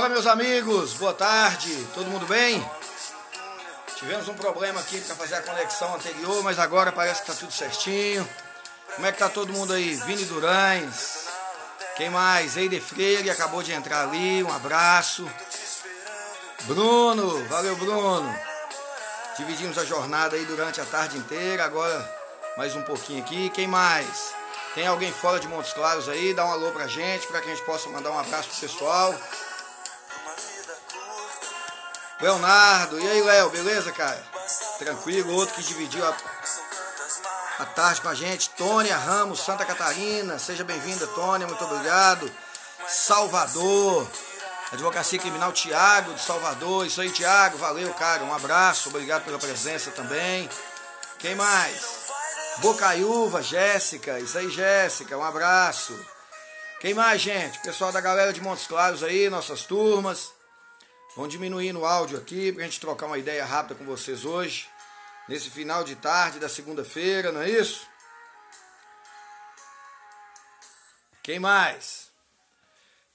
Fala meus amigos, boa tarde, todo mundo bem? Tivemos um problema aqui para fazer a conexão anterior, mas agora parece que está tudo certinho. Como é que tá todo mundo aí? Vini Durães, quem mais? Eide Freire acabou de entrar ali, um abraço. Bruno, valeu Bruno. Dividimos a jornada aí durante a tarde inteira, agora mais um pouquinho aqui. Quem mais? Tem alguém fora de Montes Claros aí? Dá um alô pra gente, para que a gente possa mandar um abraço pro pessoal. Leonardo. E aí, Léo, beleza, cara? Tranquilo, outro que dividiu a, a tarde com a gente. Tônia Ramos, Santa Catarina. Seja bem-vinda, Tônia, muito obrigado. Salvador, Advocacia Criminal Tiago de Salvador. Isso aí, Tiago, valeu, cara. Um abraço, obrigado pela presença também. Quem mais? Bocaiúva, Jéssica. Isso aí, Jéssica, um abraço. Quem mais, gente? Pessoal da galera de Montes Claros aí, nossas turmas. Vamos diminuir no áudio aqui para a gente trocar uma ideia rápida com vocês hoje, nesse final de tarde da segunda-feira, não é isso? Quem mais?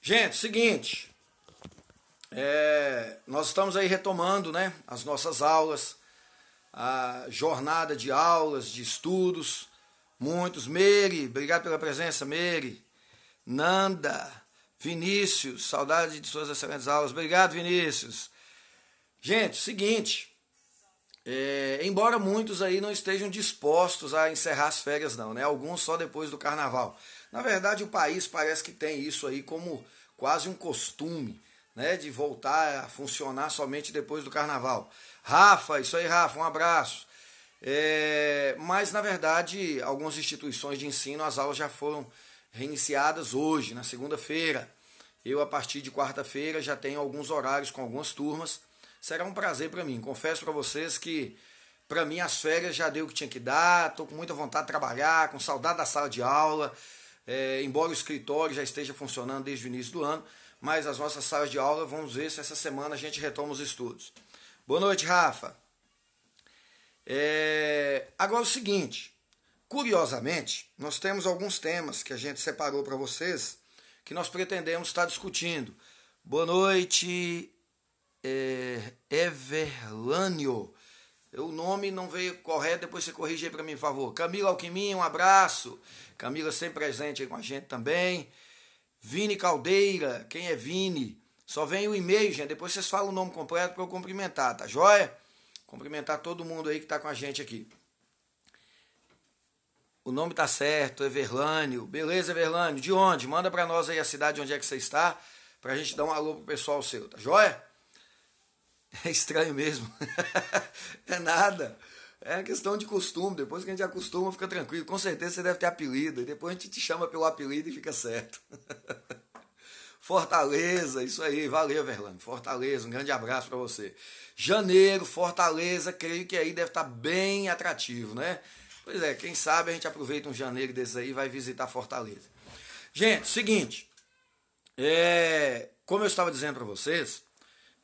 Gente, seguinte. É, nós estamos aí retomando né, as nossas aulas, a jornada de aulas, de estudos. Muitos. Meire, obrigado pela presença, Meire. Nanda. Vinícius, saudade de suas excelentes aulas. Obrigado, Vinícius. Gente, seguinte. É, embora muitos aí não estejam dispostos a encerrar as férias, não, né? Alguns só depois do carnaval. Na verdade, o país parece que tem isso aí como quase um costume, né? De voltar a funcionar somente depois do carnaval. Rafa, isso aí, Rafa, um abraço. É, mas, na verdade, algumas instituições de ensino, as aulas já foram reiniciadas hoje, na segunda-feira. Eu, a partir de quarta-feira, já tenho alguns horários com algumas turmas. Será um prazer para mim. Confesso para vocês que, para mim, as férias já deu o que tinha que dar. Estou com muita vontade de trabalhar, com saudade da sala de aula. É, embora o escritório já esteja funcionando desde o início do ano, mas as nossas salas de aula, vamos ver se essa semana a gente retoma os estudos. Boa noite, Rafa. É, agora é o seguinte. Curiosamente, nós temos alguns temas que a gente separou para vocês que nós pretendemos estar tá discutindo. Boa noite, é, Everlânio. O nome não veio correto, depois você corrige aí para mim, por favor. Camila Alquimia, um abraço. Camila sempre presente aí com a gente também. Vini Caldeira, quem é Vini? Só vem o e-mail, gente. Depois vocês falam o nome completo para eu cumprimentar, tá joia? Cumprimentar todo mundo aí que está com a gente aqui. O nome tá certo, Everlânio. Beleza, Everlânio? De onde? Manda para nós aí a cidade onde é que você está, para a gente dar um alô pro pessoal seu, tá joia? É estranho mesmo. é nada. É questão de costume. Depois que a gente acostuma, fica tranquilo. Com certeza você deve ter apelido. E depois a gente te chama pelo apelido e fica certo. Fortaleza, isso aí. Valeu, Verlano. Fortaleza, um grande abraço para você. Janeiro, Fortaleza, creio que aí deve estar tá bem atrativo, né? Pois é, quem sabe a gente aproveita um janeiro desse aí e vai visitar Fortaleza. Gente, seguinte. É, como eu estava dizendo para vocês,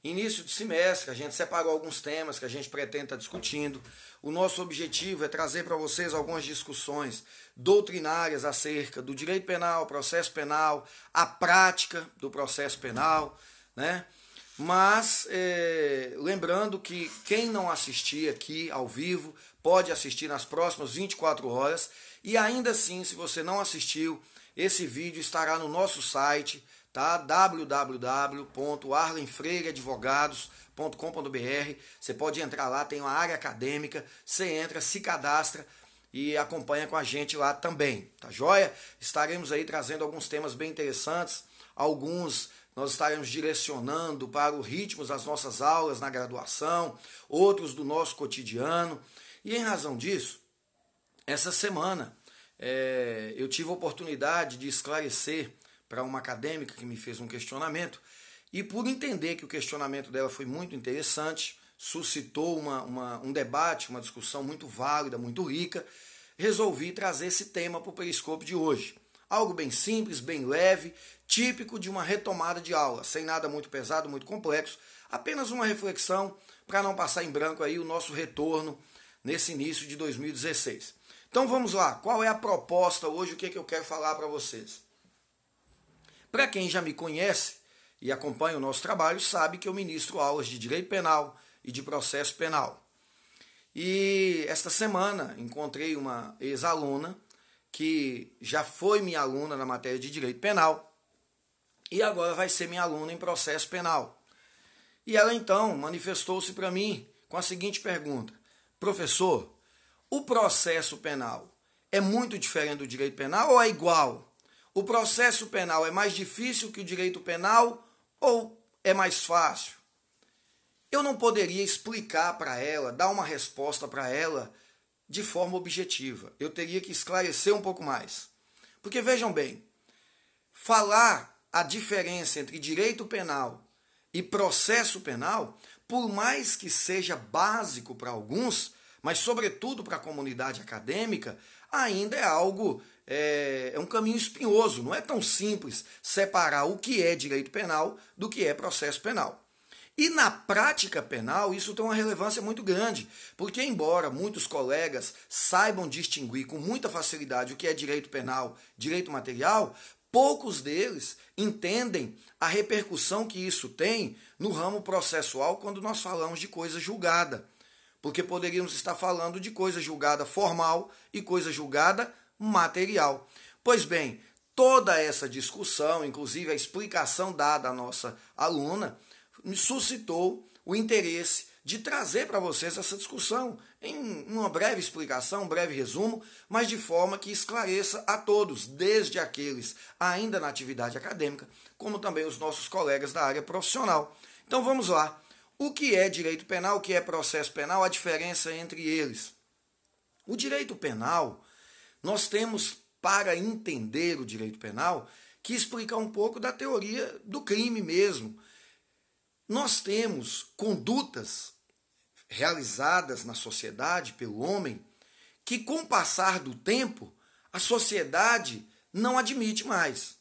início de semestre, a gente separou alguns temas que a gente pretende estar tá discutindo. O nosso objetivo é trazer para vocês algumas discussões doutrinárias acerca do direito penal, processo penal, a prática do processo penal, né? Mas é, lembrando que quem não assistir aqui ao vivo pode assistir nas próximas 24 horas. E ainda assim, se você não assistiu, esse vídeo estará no nosso site, tá? www.arlenfreireadvogados.com.br. Você pode entrar lá, tem uma área acadêmica, você entra, se cadastra e acompanha com a gente lá também, tá joia? Estaremos aí trazendo alguns temas bem interessantes, alguns nós estaremos direcionando para o ritmo das nossas aulas na graduação, outros do nosso cotidiano. E em razão disso, essa semana é, eu tive a oportunidade de esclarecer para uma acadêmica que me fez um questionamento, e por entender que o questionamento dela foi muito interessante, suscitou uma, uma, um debate, uma discussão muito válida, muito rica, resolvi trazer esse tema para o Periscope de hoje. Algo bem simples, bem leve, típico de uma retomada de aula, sem nada muito pesado, muito complexo, apenas uma reflexão para não passar em branco aí o nosso retorno nesse início de 2016. Então vamos lá, qual é a proposta hoje? O que, é que eu quero falar para vocês? Para quem já me conhece e acompanha o nosso trabalho, sabe que eu ministro aulas de direito penal e de processo penal. E esta semana encontrei uma ex-aluna que já foi minha aluna na matéria de direito penal e agora vai ser minha aluna em processo penal. E ela então manifestou-se para mim com a seguinte pergunta: Professor, o processo penal é muito diferente do direito penal ou é igual? O processo penal é mais difícil que o direito penal ou é mais fácil? Eu não poderia explicar para ela, dar uma resposta para ela de forma objetiva. Eu teria que esclarecer um pouco mais. Porque vejam bem, falar a diferença entre direito penal e processo penal por mais que seja básico para alguns, mas sobretudo para a comunidade acadêmica, ainda é algo, é, é, um caminho espinhoso, não é tão simples separar o que é direito penal do que é processo penal. E na prática penal, isso tem uma relevância muito grande, porque, embora muitos colegas saibam distinguir com muita facilidade o que é direito penal, direito material, Poucos deles entendem a repercussão que isso tem no ramo processual quando nós falamos de coisa julgada. Porque poderíamos estar falando de coisa julgada formal e coisa julgada material. Pois bem, toda essa discussão, inclusive a explicação dada à nossa aluna, suscitou o interesse de trazer para vocês essa discussão em uma breve explicação, um breve resumo, mas de forma que esclareça a todos, desde aqueles ainda na atividade acadêmica, como também os nossos colegas da área profissional. Então vamos lá. O que é direito penal, o que é processo penal, a diferença entre eles? O direito penal, nós temos para entender o direito penal que explicar um pouco da teoria do crime mesmo. Nós temos condutas realizadas na sociedade pelo homem que, com o passar do tempo, a sociedade não admite mais.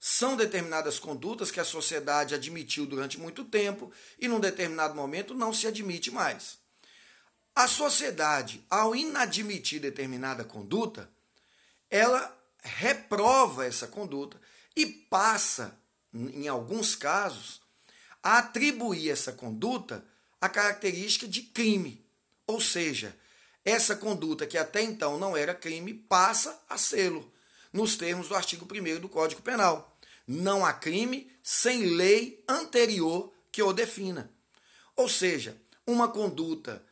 São determinadas condutas que a sociedade admitiu durante muito tempo e, num determinado momento, não se admite mais. A sociedade, ao inadmitir determinada conduta, ela reprova essa conduta e passa, em alguns casos, a atribuir essa conduta a característica de crime. Ou seja, essa conduta que até então não era crime passa a sê-lo, nos termos do artigo 1 do Código Penal. Não há crime sem lei anterior que o defina. Ou seja, uma conduta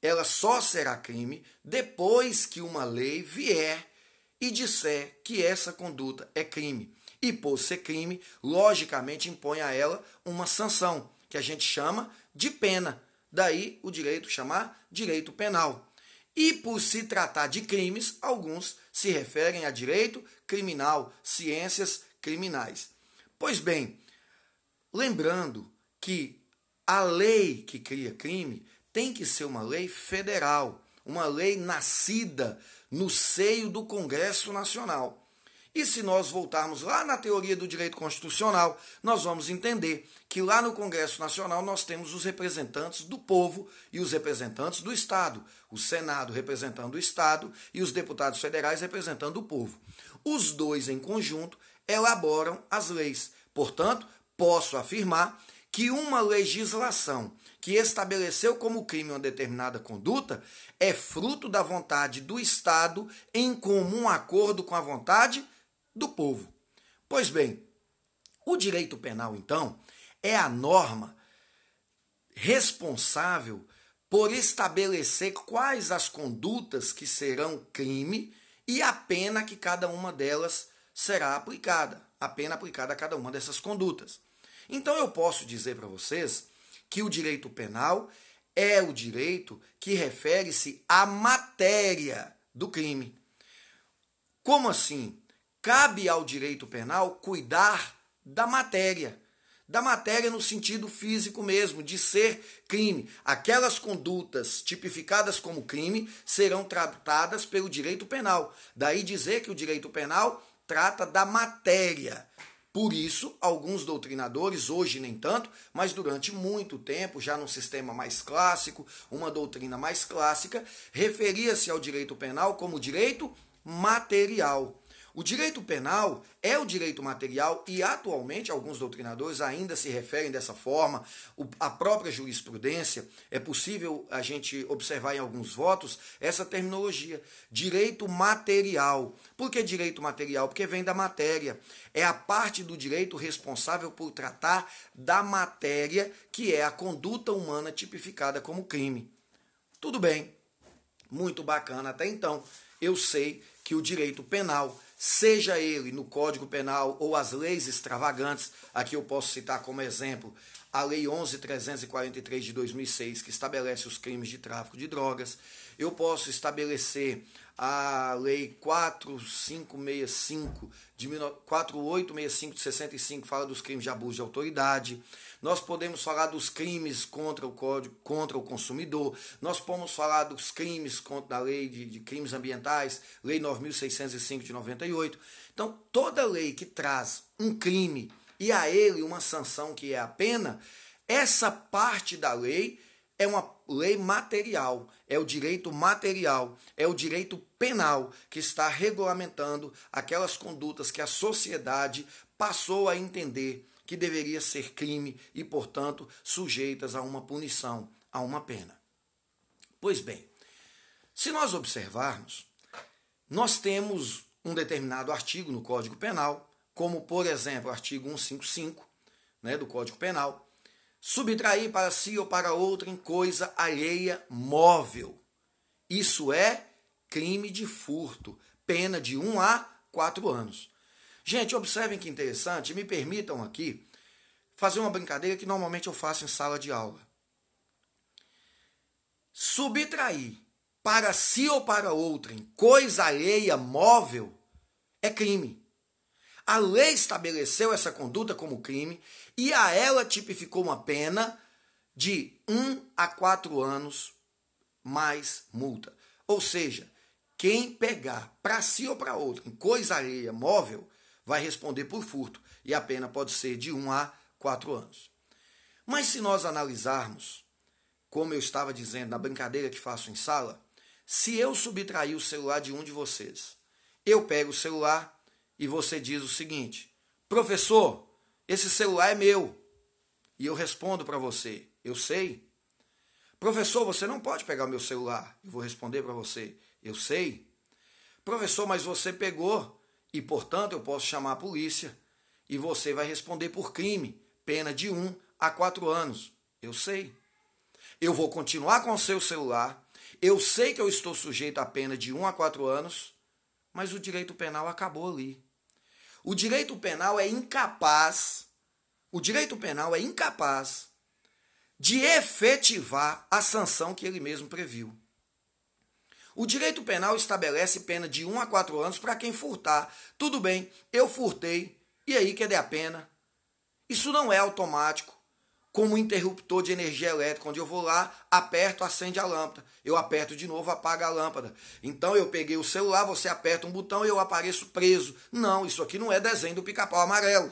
ela só será crime depois que uma lei vier e disser que essa conduta é crime. E por ser crime, logicamente impõe a ela uma sanção, que a gente chama de pena. Daí o direito chamar direito penal. E por se tratar de crimes, alguns se referem a direito criminal, ciências criminais. Pois bem, lembrando que a lei que cria crime tem que ser uma lei federal, uma lei nascida no seio do Congresso Nacional. E se nós voltarmos lá na teoria do direito constitucional, nós vamos entender que lá no Congresso Nacional nós temos os representantes do povo e os representantes do Estado, o Senado representando o Estado e os deputados federais representando o povo. Os dois em conjunto elaboram as leis. Portanto, posso afirmar que uma legislação que estabeleceu como crime uma determinada conduta é fruto da vontade do Estado em comum acordo com a vontade do povo. Pois bem, o direito penal, então, é a norma responsável por estabelecer quais as condutas que serão crime e a pena que cada uma delas será aplicada, a pena aplicada a cada uma dessas condutas. Então eu posso dizer para vocês que o direito penal é o direito que refere-se à matéria do crime. Como assim? Cabe ao direito penal cuidar da matéria. Da matéria no sentido físico mesmo, de ser crime. Aquelas condutas tipificadas como crime serão tratadas pelo direito penal. Daí dizer que o direito penal trata da matéria. Por isso, alguns doutrinadores, hoje nem tanto, mas durante muito tempo, já num sistema mais clássico, uma doutrina mais clássica, referia-se ao direito penal como direito material. O direito penal é o direito material e atualmente alguns doutrinadores ainda se referem dessa forma. O, a própria jurisprudência é possível a gente observar em alguns votos essa terminologia, direito material. Por que direito material? Porque vem da matéria. É a parte do direito responsável por tratar da matéria que é a conduta humana tipificada como crime. Tudo bem. Muito bacana até então. Eu sei que o direito penal seja ele no Código Penal ou as leis extravagantes, aqui eu posso citar como exemplo a Lei 11.343 de 2006, que estabelece os crimes de tráfico de drogas, eu posso estabelecer a Lei 4565 de 4865 de 65 fala dos crimes de abuso de autoridade. Nós podemos falar dos crimes contra o código contra o consumidor. Nós podemos falar dos crimes contra a lei de, de crimes ambientais, Lei 9605 de 98. Então, toda lei que traz um crime e a ele uma sanção que é a pena, essa parte da lei é uma lei material, é o direito material, é o direito penal que está regulamentando aquelas condutas que a sociedade passou a entender que deveria ser crime e, portanto, sujeitas a uma punição, a uma pena. Pois bem, se nós observarmos, nós temos um determinado artigo no Código Penal, como por exemplo o artigo 155 né, do Código Penal, subtrair para si ou para outra em coisa alheia móvel. Isso é crime de furto, pena de 1 um a 4 anos. Gente, observem que interessante, me permitam aqui fazer uma brincadeira que normalmente eu faço em sala de aula. Subtrair para si ou para outrem coisa alheia móvel é crime. A lei estabeleceu essa conduta como crime e a ela tipificou uma pena de 1 a 4 anos mais multa. Ou seja, quem pegar para si ou para outra em coisa alheia móvel vai responder por furto e a pena pode ser de 1 a 4 anos. Mas se nós analisarmos, como eu estava dizendo na brincadeira que faço em sala, se eu subtrair o celular de um de vocês, eu pego o celular e você diz o seguinte: professor, esse celular é meu. E eu respondo para você: Eu sei. Professor, você não pode pegar o meu celular. Eu vou responder para você: Eu sei. Professor, mas você pegou e, portanto, eu posso chamar a polícia e você vai responder por crime, pena de 1 um a 4 anos. Eu sei. Eu vou continuar com o seu celular. Eu sei que eu estou sujeito à pena de 1 um a 4 anos, mas o direito penal acabou ali. O direito penal é incapaz, o direito penal é incapaz de efetivar a sanção que ele mesmo previu. O direito penal estabelece pena de 1 a 4 anos para quem furtar. Tudo bem, eu furtei, e aí cadê a pena? Isso não é automático como interruptor de energia elétrica, onde eu vou lá, aperto, acende a lâmpada. Eu aperto de novo, apaga a lâmpada. Então eu peguei o celular, você aperta um botão e eu apareço preso. Não, isso aqui não é desenho do pica-pau amarelo.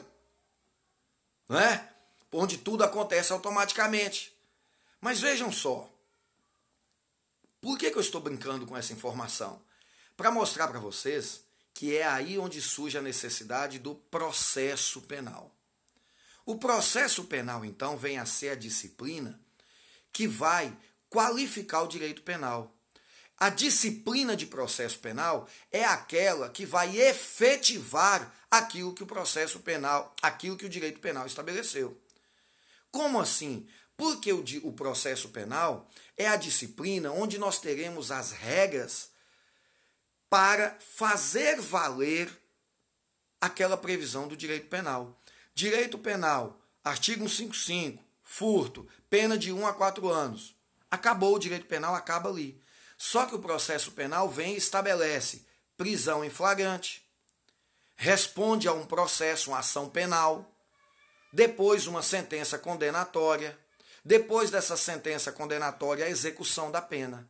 Não é? Onde tudo acontece automaticamente. Mas vejam só. Por que, que eu estou brincando com essa informação? Para mostrar para vocês que é aí onde surge a necessidade do processo penal. O processo penal, então, vem a ser a disciplina que vai qualificar o direito penal. A disciplina de processo penal é aquela que vai efetivar aquilo que o processo penal, aquilo que o direito penal estabeleceu. Como assim? Porque o, o processo penal é a disciplina onde nós teremos as regras para fazer valer aquela previsão do direito penal. Direito penal, artigo 155, furto, pena de 1 a 4 anos. Acabou o direito penal, acaba ali. Só que o processo penal vem e estabelece prisão em flagrante, responde a um processo, uma ação penal, depois uma sentença condenatória, depois dessa sentença condenatória, a execução da pena.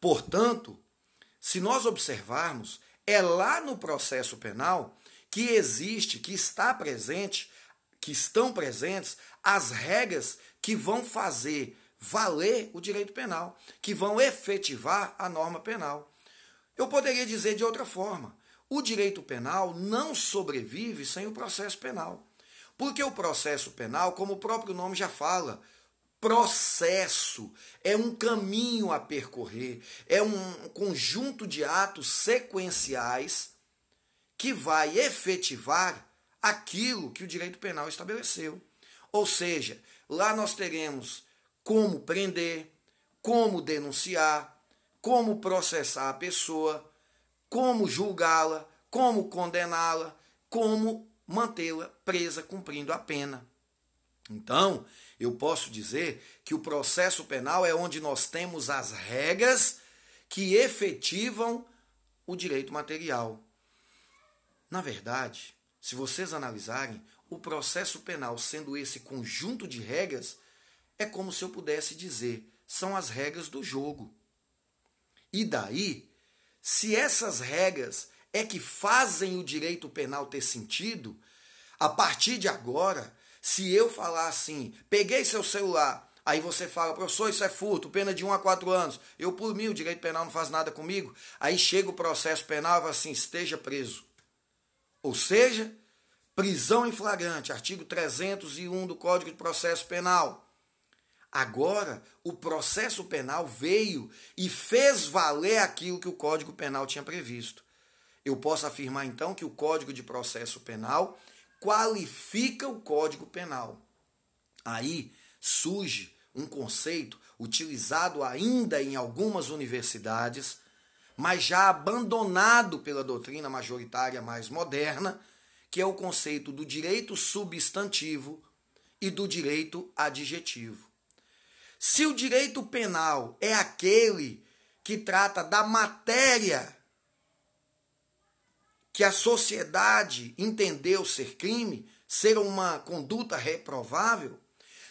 Portanto, se nós observarmos, é lá no processo penal que existe, que está presente, que estão presentes as regras que vão fazer valer o direito penal, que vão efetivar a norma penal. Eu poderia dizer de outra forma: o direito penal não sobrevive sem o processo penal. Porque o processo penal, como o próprio nome já fala, processo, é um caminho a percorrer, é um conjunto de atos sequenciais que vai efetivar aquilo que o direito penal estabeleceu. Ou seja, lá nós teremos como prender, como denunciar, como processar a pessoa, como julgá-la, como condená-la, como mantê-la presa cumprindo a pena. Então, eu posso dizer que o processo penal é onde nós temos as regras que efetivam o direito material. Na verdade, se vocês analisarem, o processo penal, sendo esse conjunto de regras, é como se eu pudesse dizer: são as regras do jogo. E daí, se essas regras é que fazem o direito penal ter sentido, a partir de agora, se eu falar assim, peguei seu celular, Aí você fala, professor, isso é furto, pena de 1 um a 4 anos. Eu, por mim, o direito penal não faz nada comigo. Aí chega o processo penal e fala assim: esteja preso ou seja, prisão em flagrante, artigo 301 do Código de Processo Penal. Agora, o processo penal veio e fez valer aquilo que o Código Penal tinha previsto. Eu posso afirmar então que o Código de Processo Penal qualifica o Código Penal. Aí surge um conceito utilizado ainda em algumas universidades mas já abandonado pela doutrina majoritária mais moderna, que é o conceito do direito substantivo e do direito adjetivo. Se o direito penal é aquele que trata da matéria que a sociedade entendeu ser crime, ser uma conduta reprovável,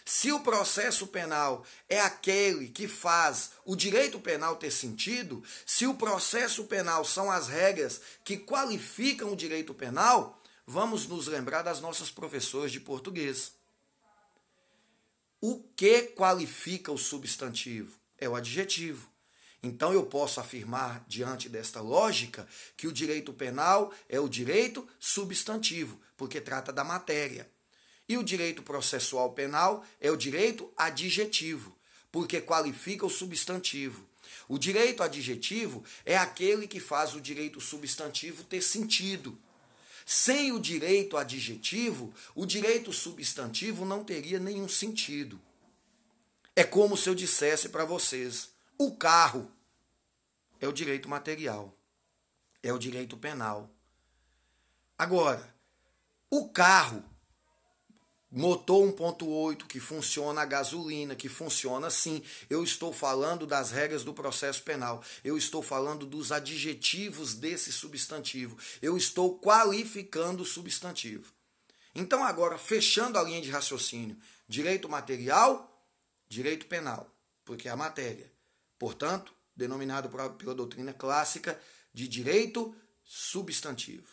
se o processo penal é aquele que faz o direito penal ter sentido, se o processo penal são as regras que qualificam o direito penal, vamos nos lembrar das nossas professoras de português. O que qualifica o substantivo? É o adjetivo. Então eu posso afirmar, diante desta lógica, que o direito penal é o direito substantivo, porque trata da matéria. E o direito processual penal é o direito adjetivo, porque qualifica o substantivo. O direito adjetivo é aquele que faz o direito substantivo ter sentido. Sem o direito adjetivo, o direito substantivo não teria nenhum sentido. É como se eu dissesse para vocês: o carro é o direito material, é o direito penal. Agora, o carro motor 1.8 que funciona a gasolina, que funciona assim. Eu estou falando das regras do processo penal. Eu estou falando dos adjetivos desse substantivo. Eu estou qualificando o substantivo. Então agora fechando a linha de raciocínio, direito material, direito penal, porque é a matéria. Portanto, denominado pela doutrina clássica de direito substantivo.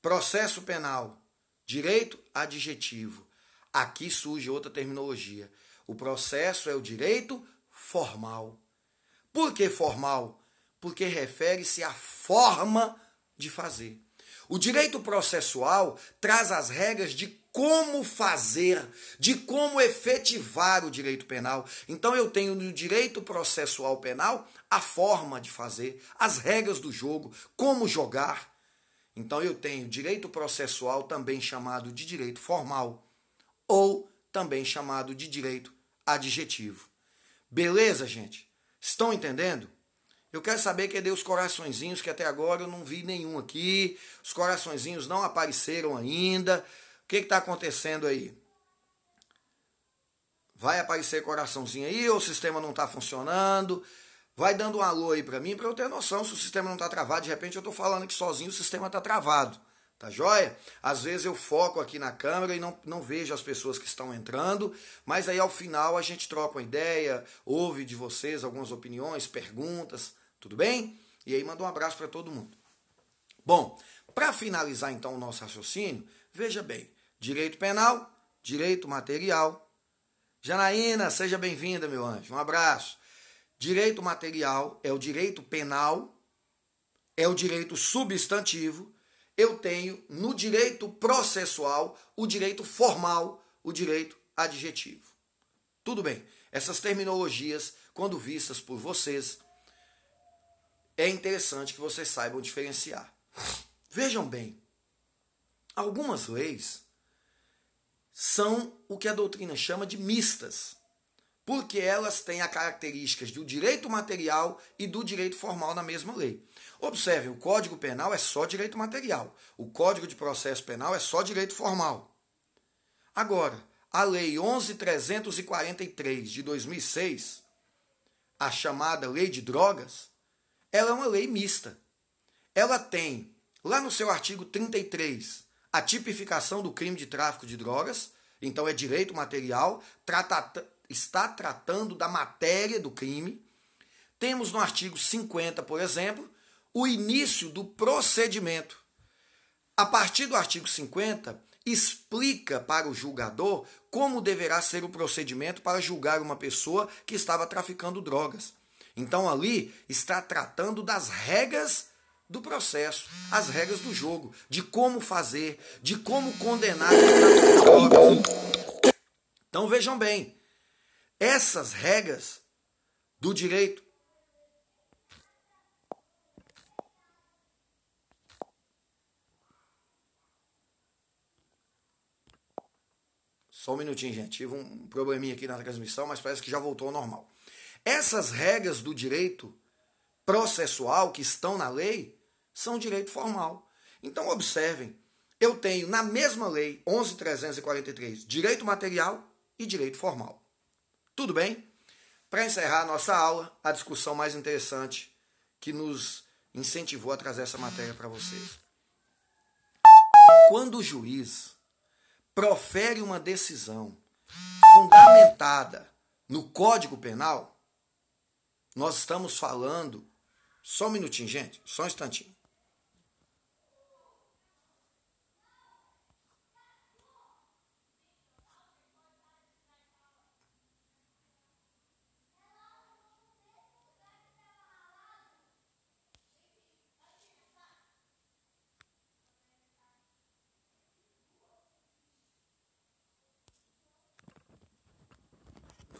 Processo penal, direito adjetivo. Aqui surge outra terminologia. O processo é o direito formal. Por que formal? Porque refere-se à forma de fazer. O direito processual traz as regras de como fazer, de como efetivar o direito penal. Então eu tenho no direito processual penal a forma de fazer, as regras do jogo, como jogar. Então eu tenho direito processual também chamado de direito formal ou também chamado de direito adjetivo. Beleza, gente? Estão entendendo? Eu quero saber cadê é os coraçõezinhos, que até agora eu não vi nenhum aqui. Os coraçõezinhos não apareceram ainda. O que está acontecendo aí? Vai aparecer coraçãozinho aí ou o sistema não está funcionando? Vai dando um alô aí para mim para eu ter noção se o sistema não está travado. De repente eu estou falando que sozinho o sistema está travado. Tá joia? Às vezes eu foco aqui na câmera e não, não vejo as pessoas que estão entrando, mas aí ao final a gente troca uma ideia, ouve de vocês algumas opiniões, perguntas, tudo bem? E aí manda um abraço para todo mundo. Bom, para finalizar então o nosso raciocínio, veja bem: direito penal, direito material. Janaína, seja bem-vinda, meu anjo, um abraço. Direito material é o direito penal, é o direito substantivo eu tenho no direito processual o direito formal, o direito adjetivo. Tudo bem, essas terminologias, quando vistas por vocês, é interessante que vocês saibam diferenciar. Vejam bem, algumas leis são o que a doutrina chama de mistas porque elas têm as características do direito material e do direito formal na mesma lei. Observe, o Código Penal é só direito material, o Código de Processo Penal é só direito formal. Agora, a Lei 11.343 de 2006, a chamada Lei de Drogas, ela é uma lei mista. Ela tem, lá no seu artigo 33, a tipificação do crime de tráfico de drogas, então é direito material, trata, está tratando da matéria do crime. Temos no artigo 50, por exemplo, o início do procedimento. A partir do artigo 50, explica para o julgador como deverá ser o procedimento para julgar uma pessoa que estava traficando drogas. Então ali está tratando das regras do processo, as regras do jogo, de como fazer, de como condenar. Então vejam bem, essas regras do direito. Só um minutinho, gente. Tive um probleminha aqui na transmissão, mas parece que já voltou ao normal. Essas regras do direito processual que estão na lei são direito formal. Então, observem: eu tenho na mesma lei 11.343 direito material e direito formal. Tudo bem? Para encerrar a nossa aula, a discussão mais interessante que nos incentivou a trazer essa matéria para vocês. Quando o juiz profere uma decisão fundamentada no Código Penal, nós estamos falando. Só um minutinho, gente, só um instantinho.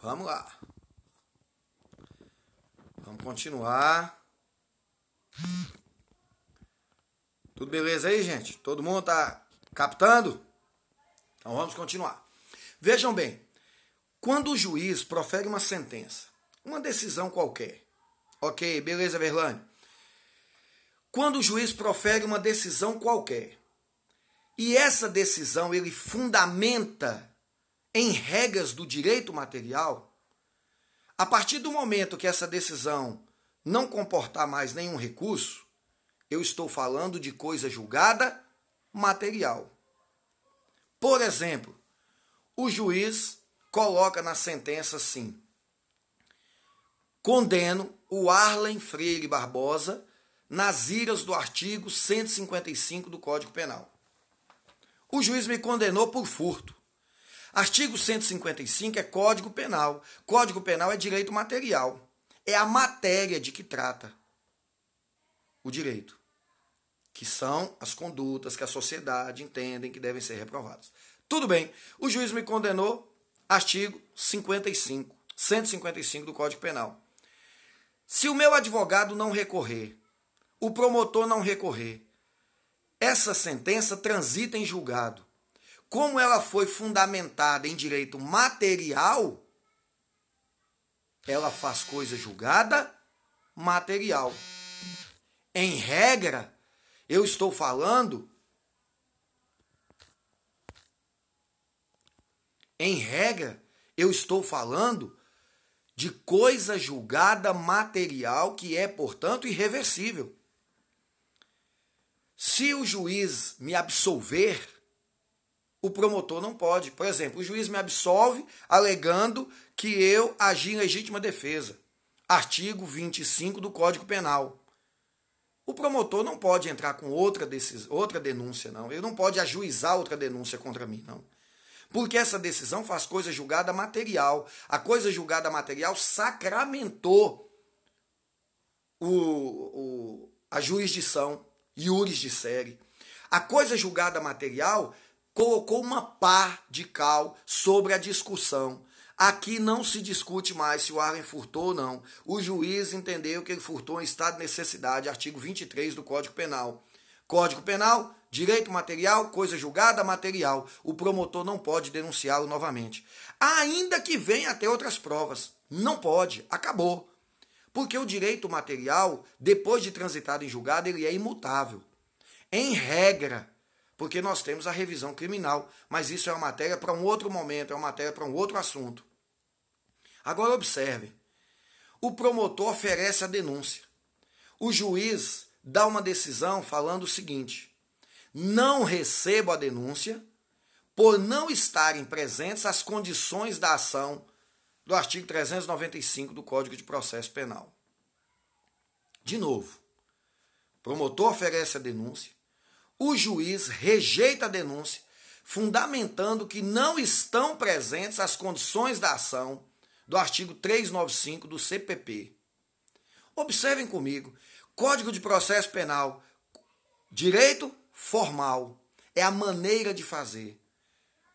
Vamos lá. Vamos continuar. Tudo beleza aí, gente? Todo mundo tá captando? Então vamos continuar. Vejam bem, quando o juiz profere uma sentença, uma decisão qualquer. Ok, beleza, Verlane? Quando o juiz profere uma decisão qualquer, e essa decisão ele fundamenta em regras do direito material, a partir do momento que essa decisão não comportar mais nenhum recurso, eu estou falando de coisa julgada material. Por exemplo, o juiz coloca na sentença assim: condeno o Arlen Freire Barbosa nas iras do artigo 155 do Código Penal. O juiz me condenou por furto. Artigo 155 é Código Penal. Código Penal é direito material. É a matéria de que trata o direito, que são as condutas que a sociedade entende que devem ser reprovadas. Tudo bem, o juiz me condenou, artigo 55, 155 do Código Penal. Se o meu advogado não recorrer, o promotor não recorrer, essa sentença transita em julgado como ela foi fundamentada em direito material, ela faz coisa julgada material. Em regra, eu estou falando. Em regra, eu estou falando de coisa julgada material que é, portanto, irreversível. Se o juiz me absolver o promotor não pode. Por exemplo, o juiz me absolve alegando que eu agi em legítima defesa. Artigo 25 do Código Penal. O promotor não pode entrar com outra, decis... outra denúncia, não. Ele não pode ajuizar outra denúncia contra mim, não. Porque essa decisão faz coisa julgada material. A coisa julgada material sacramentou o, o, a jurisdição, iuris de série. A coisa julgada material colocou uma pá de cal sobre a discussão. Aqui não se discute mais se o Arlen furtou ou não. O juiz entendeu que ele furtou em estado de necessidade, artigo 23 do Código Penal. Código Penal, direito material, coisa julgada material. O promotor não pode denunciá-lo novamente. Ainda que venha até outras provas. Não pode, acabou. Porque o direito material, depois de transitado em julgado, ele é imutável. Em regra, porque nós temos a revisão criminal, mas isso é uma matéria para um outro momento, é uma matéria para um outro assunto. Agora observe. O promotor oferece a denúncia. O juiz dá uma decisão falando o seguinte: não recebo a denúncia por não estarem presentes as condições da ação do artigo 395 do Código de Processo Penal. De novo, promotor oferece a denúncia, o juiz rejeita a denúncia, fundamentando que não estão presentes as condições da ação do artigo 395 do CPP. Observem comigo: Código de Processo Penal, direito formal, é a maneira de fazer.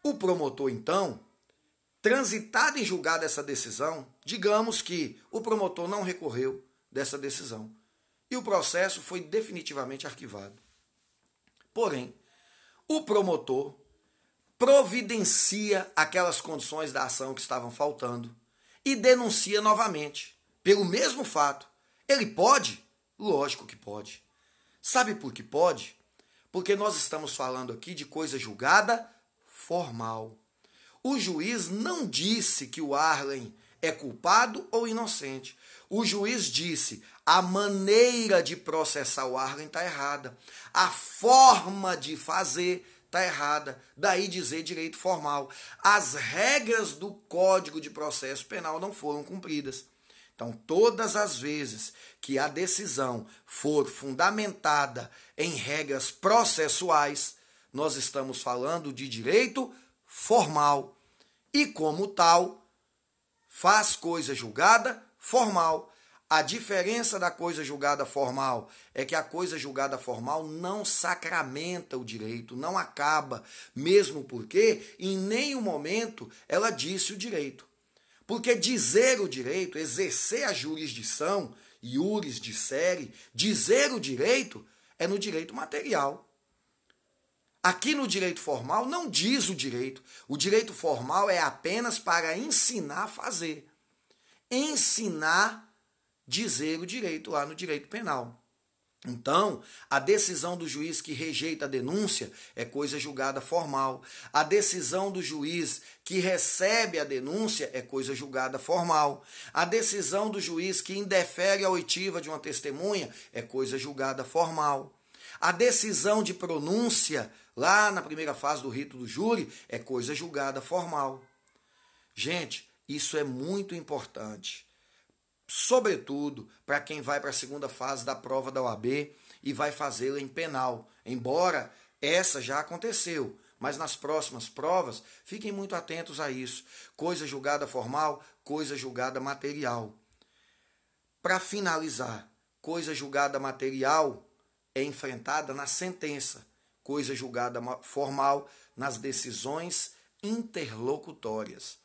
O promotor, então, transitada em julgado essa decisão, digamos que o promotor não recorreu dessa decisão e o processo foi definitivamente arquivado. Porém, o promotor providencia aquelas condições da ação que estavam faltando e denuncia novamente pelo mesmo fato. Ele pode? Lógico que pode. Sabe por que pode? Porque nós estamos falando aqui de coisa julgada formal. O juiz não disse que o Arlen é culpado ou inocente. O juiz disse: a maneira de processar o Arlen está errada, a forma de fazer está errada, daí dizer direito formal. As regras do Código de Processo Penal não foram cumpridas. Então, todas as vezes que a decisão for fundamentada em regras processuais, nós estamos falando de direito formal. E, como tal, faz coisa julgada formal. A diferença da coisa julgada formal é que a coisa julgada formal não sacramenta o direito, não acaba, mesmo porque em nenhum momento ela disse o direito. Porque dizer o direito, exercer a jurisdição, iuris série, dizer o direito é no direito material. Aqui no direito formal não diz o direito. O direito formal é apenas para ensinar a fazer. Ensinar dizer o direito lá no direito penal. Então, a decisão do juiz que rejeita a denúncia é coisa julgada formal. A decisão do juiz que recebe a denúncia é coisa julgada formal. A decisão do juiz que indefere a oitiva de uma testemunha é coisa julgada formal. A decisão de pronúncia lá na primeira fase do rito do júri, é coisa julgada formal. Gente, isso é muito importante. Sobretudo para quem vai para a segunda fase da prova da OAB e vai fazê-la em penal, embora essa já aconteceu. Mas nas próximas provas, fiquem muito atentos a isso. Coisa julgada formal, coisa julgada material. Para finalizar, coisa julgada material é enfrentada na sentença coisa julgada formal nas decisões interlocutórias,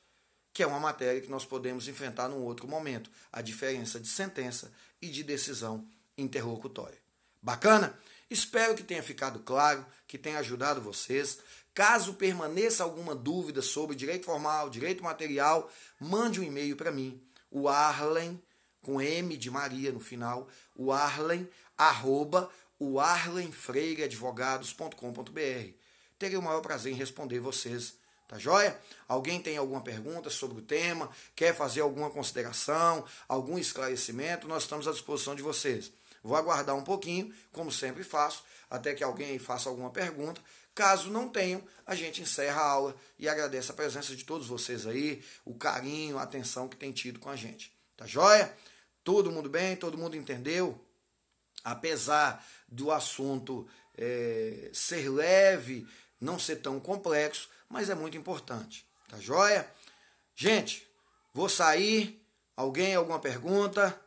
que é uma matéria que nós podemos enfrentar num outro momento, a diferença de sentença e de decisão interlocutória. Bacana? Espero que tenha ficado claro, que tenha ajudado vocês. Caso permaneça alguma dúvida sobre direito formal, direito material, mande um e-mail para mim, o arlen, com M de Maria no final, o arlen, arroba, o arlenfreireadvogados.com.br. Terei o maior prazer em responder vocês, tá joia? Alguém tem alguma pergunta sobre o tema, quer fazer alguma consideração, algum esclarecimento, nós estamos à disposição de vocês. Vou aguardar um pouquinho, como sempre faço, até que alguém faça alguma pergunta. Caso não tenham, a gente encerra a aula e agradece a presença de todos vocês aí, o carinho, a atenção que tem tido com a gente. Tá joia? Todo mundo bem? Todo mundo entendeu? Apesar do assunto é, ser leve, não ser tão complexo, mas é muito importante. Tá joia? Gente, vou sair. Alguém, alguma pergunta?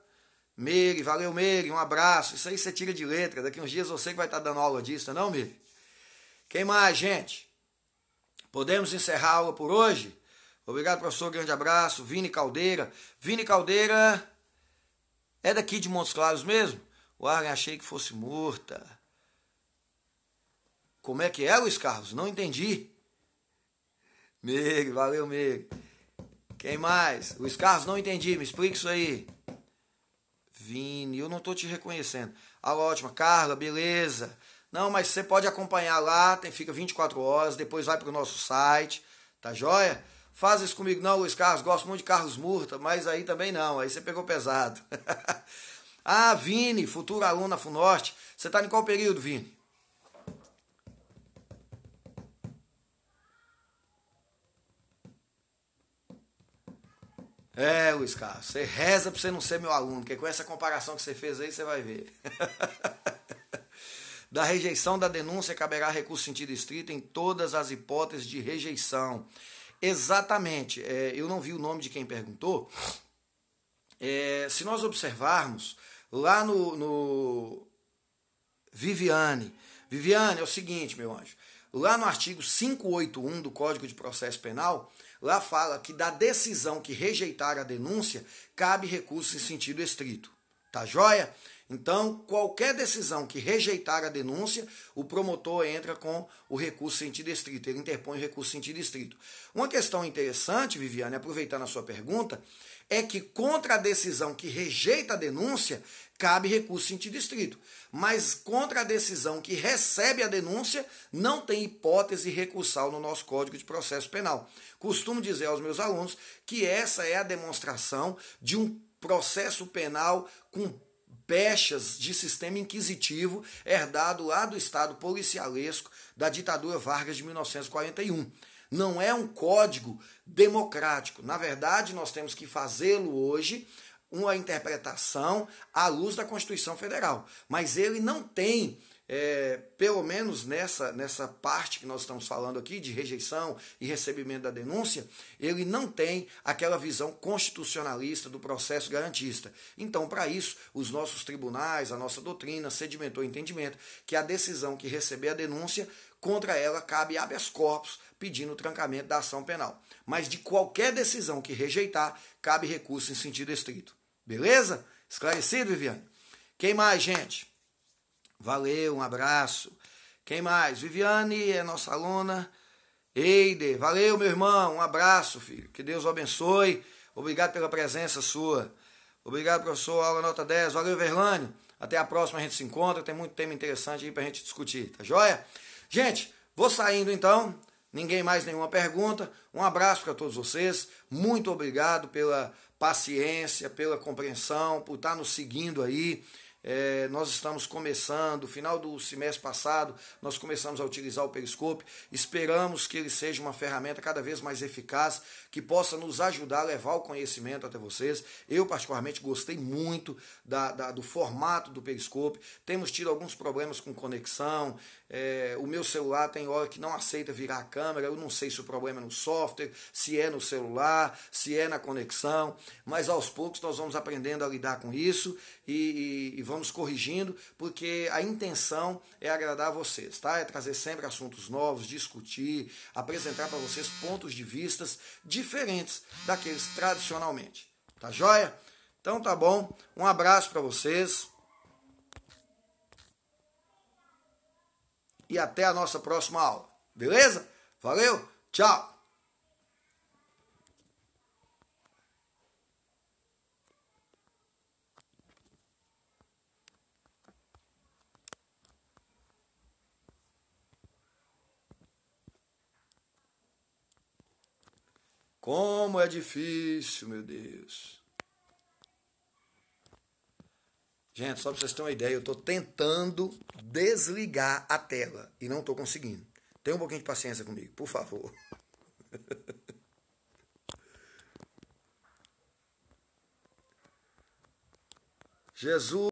Meire, valeu Meire, um abraço. Isso aí você tira de letra. Daqui uns dias você que vai estar tá dando aula disso, é não, Meire? Quem mais, gente? Podemos encerrar a aula por hoje? Obrigado, professor. Grande abraço. Vini Caldeira. Vini Caldeira é daqui de Montes Claros mesmo? O Arlen achei que fosse morta. Como é que é, Luiz Carlos? Não entendi. Meg, valeu, Meg. Quem mais? Luiz Carlos, não entendi. Me explica isso aí. Vini, eu não tô te reconhecendo. Alô, ótima. Carla, beleza. Não, mas você pode acompanhar lá, tem, fica 24 horas, depois vai pro nosso site, tá joia? Faz isso comigo, não, Luiz Carlos. Gosto muito de Carlos Murta, mas aí também não. Aí você pegou pesado. Ah, Vini, futuro aluno da FUNORTE. Você está em qual período, Vini? É, Luiz Carlos, você reza para você não ser meu aluno, porque com essa comparação que você fez aí, você vai ver. da rejeição da denúncia caberá recurso sentido estrito em todas as hipóteses de rejeição. Exatamente, é, eu não vi o nome de quem perguntou. É, se nós observarmos, lá no, no Viviane. Viviane, é o seguinte, meu anjo. Lá no artigo 581 do Código de Processo Penal, lá fala que da decisão que rejeitar a denúncia, cabe recurso em sentido estrito. Tá joia? Então, qualquer decisão que rejeitar a denúncia, o promotor entra com o recurso sentido estrito, ele interpõe o recurso sentido estrito. Uma questão interessante, Viviane, aproveitando a sua pergunta, é que contra a decisão que rejeita a denúncia, cabe recurso sentido estrito. Mas contra a decisão que recebe a denúncia, não tem hipótese recursal no nosso Código de Processo Penal. Costumo dizer aos meus alunos que essa é a demonstração de um processo penal com pechas de sistema inquisitivo herdado lá do Estado policialesco da ditadura Vargas de 1941. Não é um código democrático. Na verdade, nós temos que fazê-lo hoje uma interpretação à luz da Constituição Federal. Mas ele não tem é, pelo menos nessa, nessa parte que nós estamos falando aqui, de rejeição e recebimento da denúncia, ele não tem aquela visão constitucionalista do processo garantista. Então, para isso, os nossos tribunais, a nossa doutrina sedimentou o entendimento que a decisão que receber a denúncia, contra ela cabe habeas corpus pedindo o trancamento da ação penal. Mas de qualquer decisão que rejeitar, cabe recurso em sentido estrito. Beleza? Esclarecido, Viviane? Quem mais, gente? Valeu, um abraço. Quem mais? Viviane é nossa aluna. Eide, valeu, meu irmão. Um abraço, filho. Que Deus o abençoe. Obrigado pela presença sua. Obrigado, professor. Aula nota 10. Valeu, Verlânio. Até a próxima, a gente se encontra. Tem muito tema interessante aí pra gente discutir, tá joia? Gente, vou saindo então. Ninguém mais nenhuma pergunta. Um abraço para todos vocês. Muito obrigado pela paciência, pela compreensão, por estar tá nos seguindo aí. É, nós estamos começando, final do semestre passado, nós começamos a utilizar o Periscope. Esperamos que ele seja uma ferramenta cada vez mais eficaz que possa nos ajudar a levar o conhecimento até vocês. Eu, particularmente, gostei muito da, da do formato do Periscope. Temos tido alguns problemas com conexão. É, o meu celular tem hora que não aceita virar a câmera. Eu não sei se o problema é no software, se é no celular, se é na conexão. Mas aos poucos nós vamos aprendendo a lidar com isso e, e, e vamos corrigindo, porque a intenção é agradar a vocês, tá? É trazer sempre assuntos novos, discutir, apresentar para vocês pontos de vistas diferentes diferentes daqueles tradicionalmente. Tá joia? Então tá bom. Um abraço para vocês. E até a nossa próxima aula. Beleza? Valeu? Tchau. Como é difícil, meu Deus. Gente, só para vocês terem uma ideia, eu estou tentando desligar a tela e não estou conseguindo. Tenha um pouquinho de paciência comigo, por favor. Jesus.